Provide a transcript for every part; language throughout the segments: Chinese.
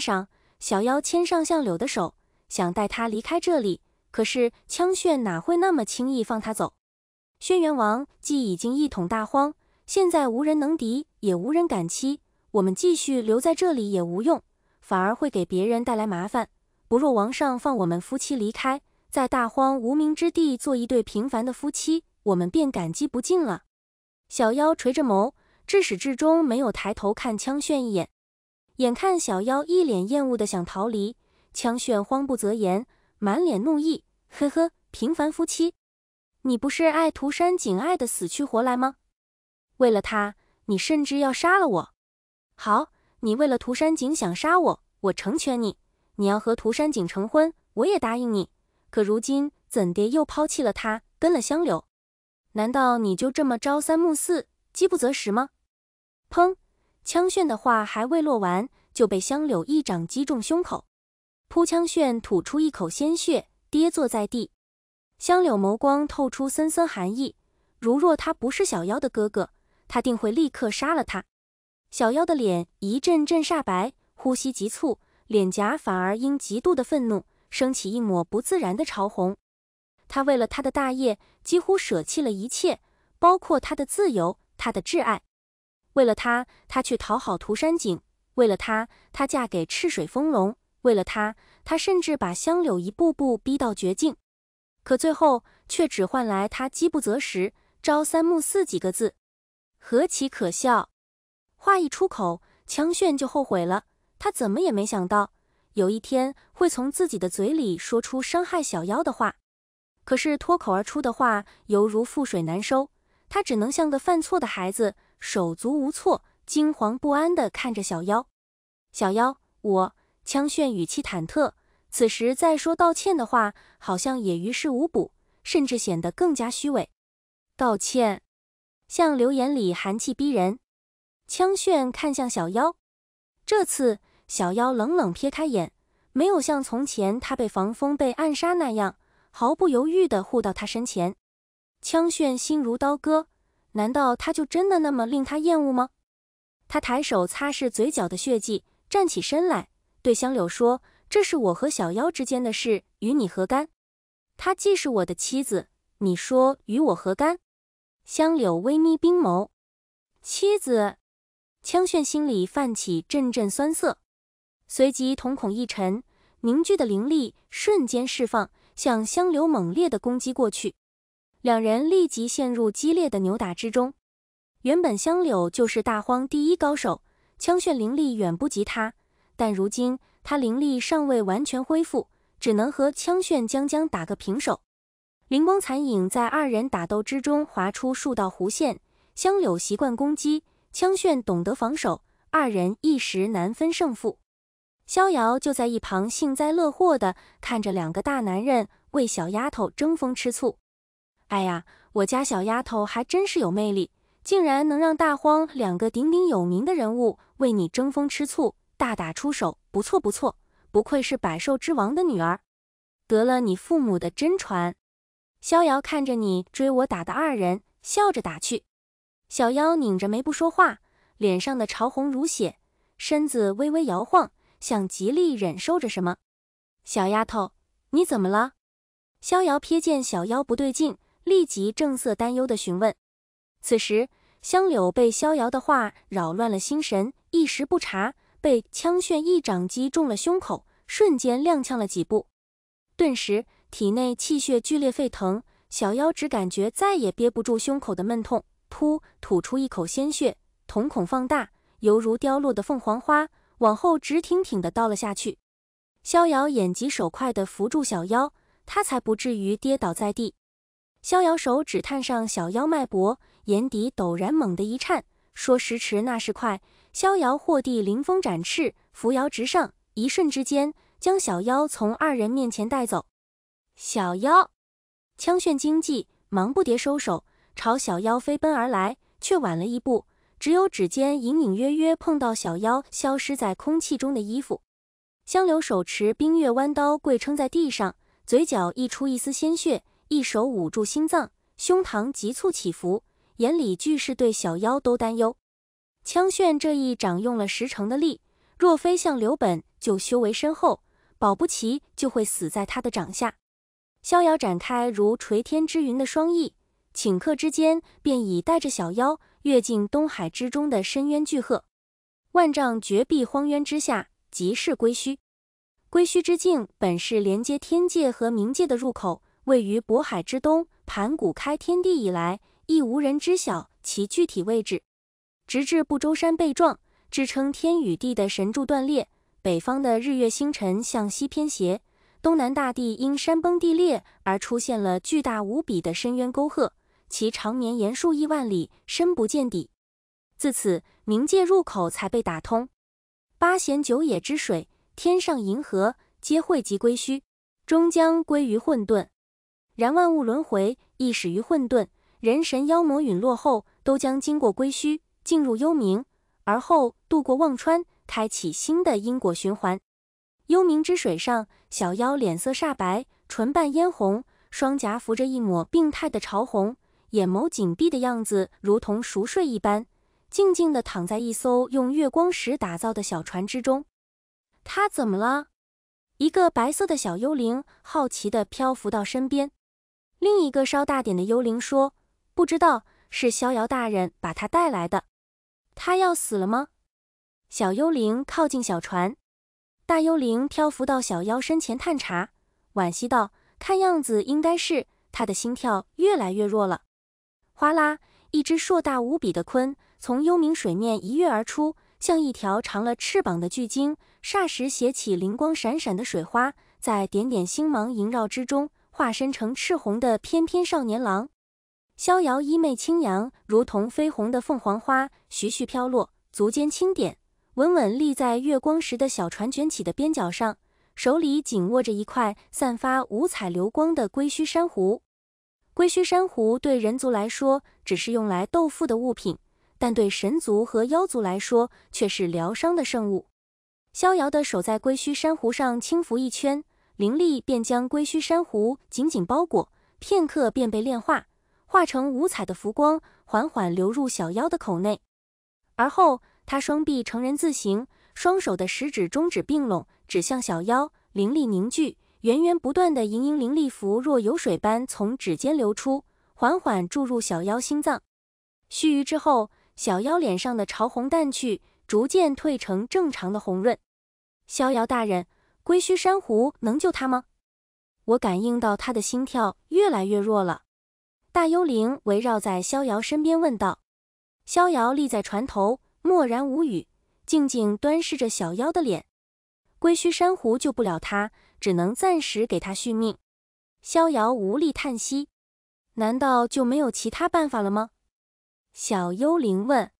上小妖牵上向柳的手，想带他离开这里。可是枪炫哪会那么轻易放他走？轩辕王既已经一统大荒，现在无人能敌，也无人敢欺。我们继续留在这里也无用，反而会给别人带来麻烦。不若王上放我们夫妻离开，在大荒无名之地做一对平凡的夫妻，我们便感激不尽了。小妖垂着眸，至始至终没有抬头看枪炫一眼。眼看小妖一脸厌恶的想逃离，枪炫慌不择言，满脸怒意。呵呵，平凡夫妻，你不是爱涂山璟爱的死去活来吗？为了他，你甚至要杀了我。好，你为了涂山璟想杀我，我成全你。你要和涂山璟成婚，我也答应你。可如今怎地又抛弃了他，跟了香柳？难道你就这么朝三暮四，饥不择食吗？砰！枪炫的话还未落完，就被香柳一掌击中胸口，扑枪炫吐出一口鲜血，跌坐在地。香柳眸光透出森森寒意，如若他不是小妖的哥哥，他定会立刻杀了他。小妖的脸一阵阵煞白，呼吸急促，脸颊反而因极度的愤怒升起一抹不自然的潮红。他为了他的大业，几乎舍弃了一切，包括他的自由，他的挚爱。为了他，他去讨好涂山璟；为了他，他嫁给赤水丰隆；为了他，他甚至把香柳一步步逼到绝境。可最后却只换来他饥不择食、朝三暮四几个字，何其可笑！话一出口，枪炫就后悔了。他怎么也没想到，有一天会从自己的嘴里说出伤害小妖的话。可是脱口而出的话犹如覆水难收，他只能像个犯错的孩子。手足无措、惊惶不安地看着小妖。小妖，我枪炫语气忐忑，此时再说道歉的话，好像也于事无补，甚至显得更加虚伪。道歉，像流眼里寒气逼人。枪炫看向小妖，这次小妖冷冷撇开眼，没有像从前他被防风被暗杀那样毫不犹豫地护到他身前。枪炫心如刀割。难道他就真的那么令他厌恶吗？他抬手擦拭嘴角的血迹，站起身来，对香柳说：“这是我和小妖之间的事，与你何干？她既是我的妻子，你说与我何干？”香柳微眯冰眸，妻子，枪炫心里泛起阵阵酸涩，随即瞳孔一沉，凝聚的灵力瞬间释放，向香柳猛烈的攻击过去。两人立即陷入激烈的扭打之中。原本香柳就是大荒第一高手，枪炫灵力远不及他，但如今他灵力尚未完全恢复，只能和枪炫将将打个平手。灵光残影在二人打斗之中划出数道弧线。香柳习惯攻击，枪炫懂得防守，二人一时难分胜负。逍遥就在一旁幸灾乐祸地看着两个大男人为小丫头争风吃醋。哎呀，我家小丫头还真是有魅力，竟然能让大荒两个鼎鼎有名的人物为你争风吃醋、大打出手，不错不错，不愧是百兽之王的女儿，得了你父母的真传。逍遥看着你追我打的二人，笑着打趣。小妖拧着眉不说话，脸上的潮红如血，身子微微摇晃，想极力忍受着什么。小丫头，你怎么了？逍遥瞥见小妖不对劲。立即正色担忧的询问。此时，香柳被逍遥的话扰乱了心神，一时不察，被枪炫一掌击中了胸口，瞬间踉跄了几步。顿时，体内气血剧烈沸腾，小妖只感觉再也憋不住胸口的闷痛，噗，吐出一口鲜血，瞳孔放大，犹如凋落的凤凰花，往后直挺挺的倒了下去。逍遥眼疾手快的扶住小妖，他才不至于跌倒在地。逍遥手指探上小妖脉搏，眼底陡然猛地一颤。说时迟，那时快，逍遥霍地凌风展翅，扶摇直上，一瞬之间将小妖从二人面前带走。小妖枪炫惊悸，忙不迭收手，朝小妖飞奔而来，却晚了一步，只有指尖隐隐约约碰到小妖消失在空气中的衣服。香柳手持冰月弯刀，跪撑在地上，嘴角溢出一丝鲜血。一手捂住心脏，胸膛急促起伏，眼里俱是对小妖都担忧。枪炫这一掌用了十成的力，若非像刘本就修为深厚，保不齐就会死在他的掌下。逍遥展开如垂天之云的双翼，顷刻之间便已带着小妖跃进东海之中的深渊巨壑，万丈绝壁荒渊之下，即是归墟。归墟之境本是连接天界和冥界的入口。位于渤海之东，盘古开天地以来，亦无人知晓其具体位置。直至不周山被撞，支撑天与地的神柱断裂，北方的日月星辰向西偏斜，东南大地因山崩地裂而出现了巨大无比的深渊沟壑，其长绵延数亿万里，深不见底。自此，冥界入口才被打通，八贤九野之水，天上银河，皆汇集归墟，终将归于混沌。然万物轮回亦始于混沌，人神妖魔陨落后，都将经过归墟，进入幽冥，而后渡过忘川，开启新的因果循环。幽冥之水上，小妖脸色煞白，唇瓣嫣红，双颊浮着一抹病态的潮红，眼眸紧闭的样子如同熟睡一般，静静地躺在一艘用月光石打造的小船之中。他怎么了？一个白色的小幽灵好奇地漂浮到身边。另一个稍大点的幽灵说：“不知道是逍遥大人把他带来的，他要死了吗？”小幽灵靠近小船，大幽灵漂浮到小妖身前探查，惋惜道：“看样子应该是他的心跳越来越弱了。”哗啦，一只硕大无比的鲲从幽冥水面一跃而出，像一条长了翅膀的巨鲸，霎时携起灵光闪闪的水花，在点点星芒萦绕之中。化身成赤红的翩翩少年郎，逍遥衣袂轻扬，如同绯红的凤凰花徐徐飘落，足尖轻点，稳稳立在月光石的小船卷起的边角上，手里紧握着一块散发五彩流光的龟须珊瑚。龟须珊瑚对人族来说只是用来斗富的物品，但对神族和妖族来说却是疗伤的圣物。逍遥的手在龟须珊瑚上轻拂一圈。灵力便将龟须珊瑚紧紧包裹，片刻便被炼化，化成五彩的浮光，缓缓流入小妖的口内。而后，他双臂成人字形，双手的食指、中指并拢，指向小妖，灵力凝聚，源源不断的盈盈灵力符若油水般从指尖流出，缓缓注入小妖心脏。须臾之后，小妖脸上的潮红淡去，逐渐褪成正常的红润。逍遥大人。龟须珊瑚能救他吗？我感应到他的心跳越来越弱了。大幽灵围绕在逍遥身边问道：“逍遥立在船头，默然无语，静静端视着小妖的脸。龟须珊瑚救不了他，只能暂时给他续命。”逍遥无力叹息：“难道就没有其他办法了吗？”小幽灵问。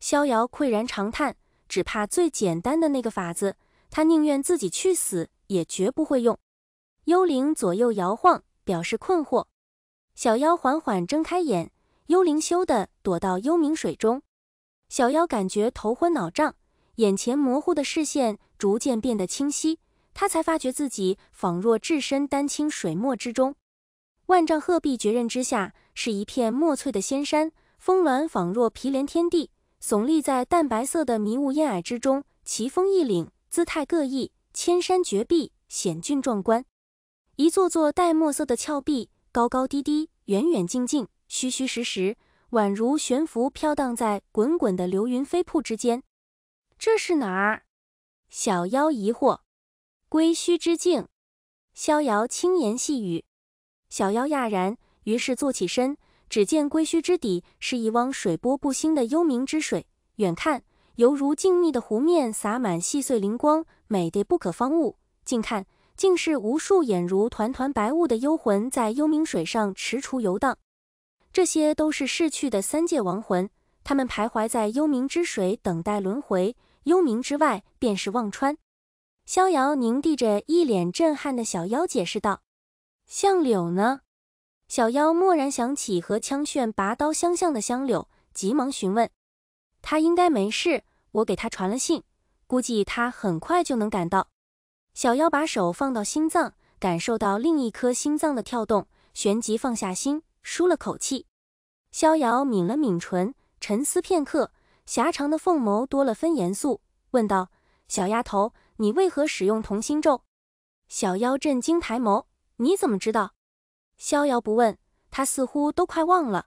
逍遥喟然长叹：“只怕最简单的那个法子。”他宁愿自己去死，也绝不会用。幽灵左右摇晃，表示困惑。小妖缓缓睁开眼，幽灵羞的躲到幽冥水中。小妖感觉头昏脑胀，眼前模糊的视线逐渐变得清晰。他才发觉自己仿若置身丹青水墨之中，万丈鹤壁绝刃之下，是一片墨翠的仙山，峰峦仿若毗连天地，耸立在淡白色的迷雾烟霭之中，奇峰异岭。姿态各异，千山绝壁，险峻壮观。一座座带墨色的峭壁，高高低低，远远近近，虚虚实实，宛如悬浮飘荡在滚滚的流云飞瀑之间。这是哪儿？小妖疑惑。归墟之境。逍遥轻言细语。小妖讶然，于是坐起身。只见归墟之底是一汪水波不兴的幽冥之水，远看。犹如静谧的湖面洒满细碎灵光，美得不可方物。近看，竟是无数眼如团团白雾的幽魂在幽冥水上踟蹰游荡。这些都是逝去的三界亡魂，他们徘徊在幽冥之水，等待轮回。幽冥之外，便是忘川。逍遥凝睇着一脸震撼的小妖，解释道：“相柳呢？”小妖蓦然想起和枪炫拔刀相向的相柳，急忙询问：“他应该没事。”我给他传了信，估计他很快就能赶到。小妖把手放到心脏，感受到另一颗心脏的跳动，旋即放下心，舒了口气。逍遥抿了抿唇，沉思片刻，狭长的凤眸多了分严肃，问道：“小丫头，你为何使用同心咒？”小妖震惊抬眸：“你怎么知道？”逍遥不问，他似乎都快忘了。